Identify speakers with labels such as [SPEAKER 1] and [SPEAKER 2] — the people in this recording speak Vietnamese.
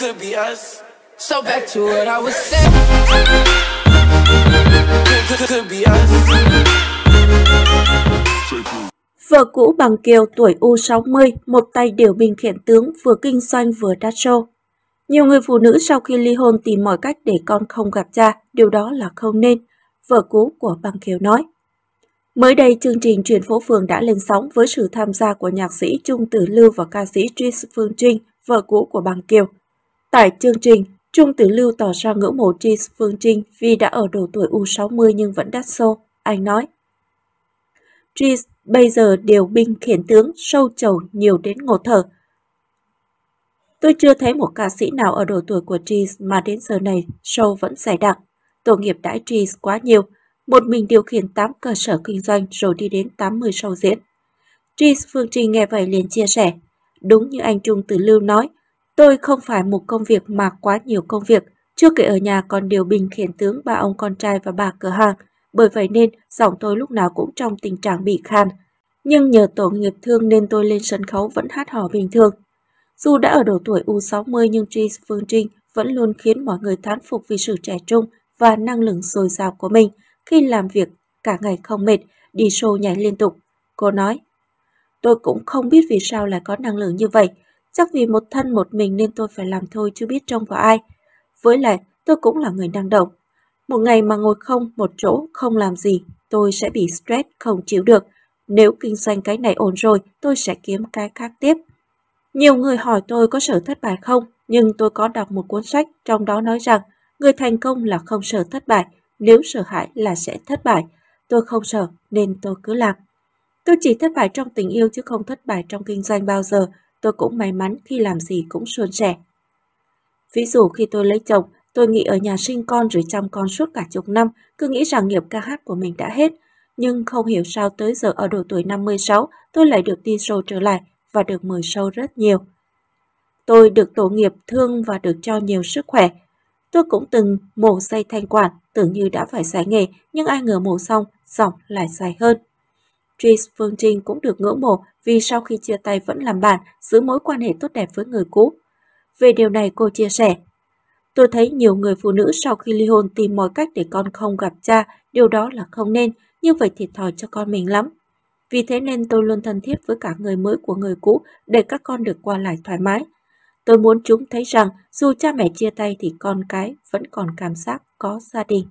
[SPEAKER 1] could be us. So back to what I was saying. Could, could be us. Vợ cũ bằng Kiều tuổi U60, một tay điều binh khiển tướng vừa kinh doanh vừa đa show. Nhiều người phụ nữ sau khi ly hôn tìm mọi cách để con không gặp cha, điều đó là không nên, vợ cũ của Bằng Kiều nói. Mới đây, chương trình Truyền phố phường đã lên sóng với sự tham gia của nhạc sĩ Trung Tử Lưu và ca sĩ Tris Phương Trinh, vợ cũ của Bằng Kiều, Tại chương trình, Trung Tử Lưu tỏ ra ngưỡng mộ Tri Phương Trinh vì đã ở độ tuổi U60 nhưng vẫn đắt xô. Anh nói, Tri bây giờ điều binh khiển tướng sâu trầu nhiều đến ngột thở. Tôi chưa thấy một ca sĩ nào ở độ tuổi của Tri mà đến giờ này show vẫn giải đặc. Tổ nghiệp đãi Tri quá nhiều, một mình điều khiển 8 cơ sở kinh doanh rồi đi đến 80 show diễn. Tris Phương Trinh nghe vậy liền chia sẻ. Đúng như anh Trung Tử Lưu nói, Tôi không phải một công việc mà quá nhiều công việc, chưa kể ở nhà còn điều bình khiển tướng ba ông con trai và bà cửa hàng, bởi vậy nên giọng tôi lúc nào cũng trong tình trạng bị khan. Nhưng nhờ tổ nghiệp thương nên tôi lên sân khấu vẫn hát hò bình thường. Dù đã ở độ tuổi U60 nhưng Tris Phương Trinh vẫn luôn khiến mọi người thán phục vì sự trẻ trung và năng lượng dồi dào của mình khi làm việc cả ngày không mệt, đi show nhảy liên tục. Cô nói, tôi cũng không biết vì sao lại có năng lượng như vậy, chắc vì một thân một mình nên tôi phải làm thôi chứ biết trông vào ai. Với lại, tôi cũng là người năng động. Một ngày mà ngồi không một chỗ, không làm gì, tôi sẽ bị stress không chịu được. Nếu kinh doanh cái này ổn rồi, tôi sẽ kiếm cái khác tiếp. Nhiều người hỏi tôi có sợ thất bại không, nhưng tôi có đọc một cuốn sách trong đó nói rằng người thành công là không sợ thất bại, nếu sợ hãi là sẽ thất bại. Tôi không sợ nên tôi cứ làm. Tôi chỉ thất bại trong tình yêu chứ không thất bại trong kinh doanh bao giờ, tôi cũng may mắn khi làm gì cũng suôn sẻ. Ví dụ khi tôi lấy chồng, tôi nghĩ ở nhà sinh con rồi chăm con suốt cả chục năm, cứ nghĩ rằng nghiệp ca hát của mình đã hết. Nhưng không hiểu sao tới giờ ở độ tuổi 56, tôi lại được đi show trở lại và được mời show rất nhiều. Tôi được tổ nghiệp thương và được cho nhiều sức khỏe. Tôi cũng từng mổ xây thanh quản, tưởng như đã phải xài nghề, nhưng ai ngờ mổ xong, giọng lại dài hơn. Tris Phương Trinh cũng được ngưỡng mộ vì sau khi chia tay vẫn làm bạn, giữ mối quan hệ tốt đẹp với người cũ. Về điều này cô chia sẻ, Tôi thấy nhiều người phụ nữ sau khi ly hôn tìm mọi cách để con không gặp cha, điều đó là không nên, như vậy thiệt thòi cho con mình lắm. Vì thế nên tôi luôn thân thiết với cả người mới của người cũ để các con được qua lại thoải mái. Tôi muốn chúng thấy rằng dù cha mẹ chia tay thì con cái vẫn còn cảm giác có gia đình.